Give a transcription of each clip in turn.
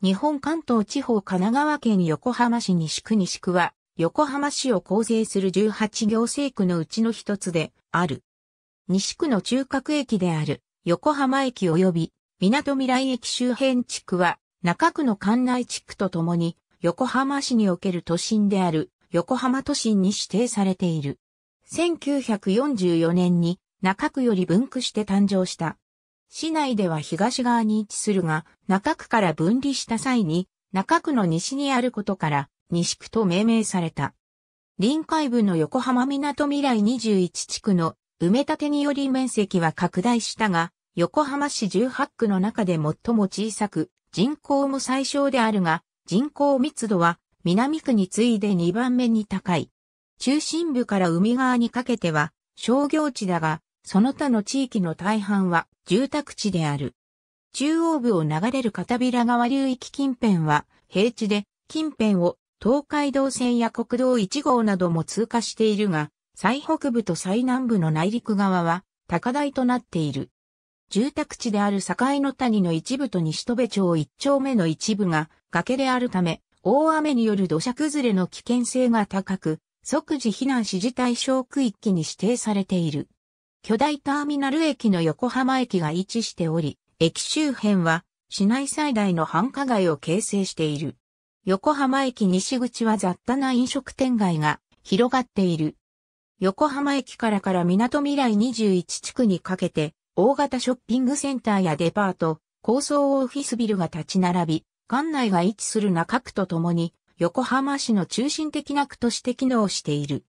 日本関東地方神奈川県横浜市西区西区は、横浜市を構成する18行政区のうちの一つである。西区の中核駅である横浜駅及び港未来駅周辺地区は中区の関内地区とともに横浜市における都心である横浜都心に指定されている。1944年に中区より分区して誕生した市内では東側に位置するが、中区から分離した際に、中区の西にあることから、西区と命名された。臨海部の横浜港未来21地区の埋め立てにより面積は拡大したが、横浜市18区の中で最も小さく、人口も最小であるが、人口密度は南区に次いで2番目に高い。中心部から海側にかけては商業地だが、その他の地域の大半は住宅地である。中央部を流れる片平川流域近辺は平地で、近辺を東海道線や国道1号なども通過しているが、最北部と最南部の内陸側は高台となっている。住宅地である境の谷の一部と西戸部町一丁目の一部が崖であるため、大雨による土砂崩れの危険性が高く、即時避難指示対象区域に指定されている。巨大ターミナル駅の横浜駅が位置しており、駅周辺は市内最大の繁華街を形成している。横浜駅西口は雑多な飲食店街が広がっている。横浜駅からから港未来21地区にかけて、大型ショッピングセンターやデパート、高層オフィスビルが立ち並び、館内が位置する中区とともに、横浜市の中心的な区として機能している。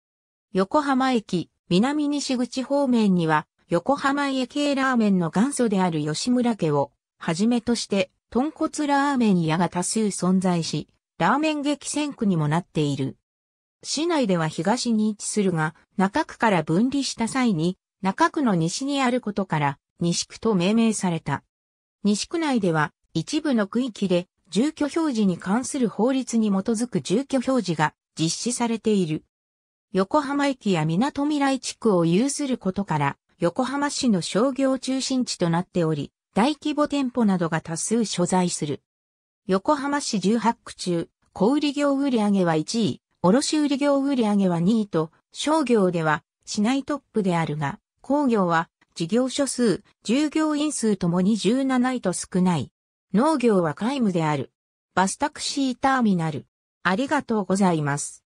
横浜駅、南西口方面には、横浜家系ラーメンの元祖である吉村家を、はじめとして、豚骨ラーメン屋が多数存在し、ラーメン激戦区にもなっている。市内では東に位置するが、中区から分離した際に、中区の西にあることから、西区と命名された。西区内では、一部の区域で、住居表示に関する法律に基づく住居表示が実施されている。横浜駅や港未来地区を有することから、横浜市の商業中心地となっており、大規模店舗などが多数所在する。横浜市18区中、小売業売上は1位、卸売業売上は2位と、商業では市内トップであるが、工業は事業所数、従業員数ともに17位と少ない。農業は皆無である。バスタクシーターミナル。ありがとうございます。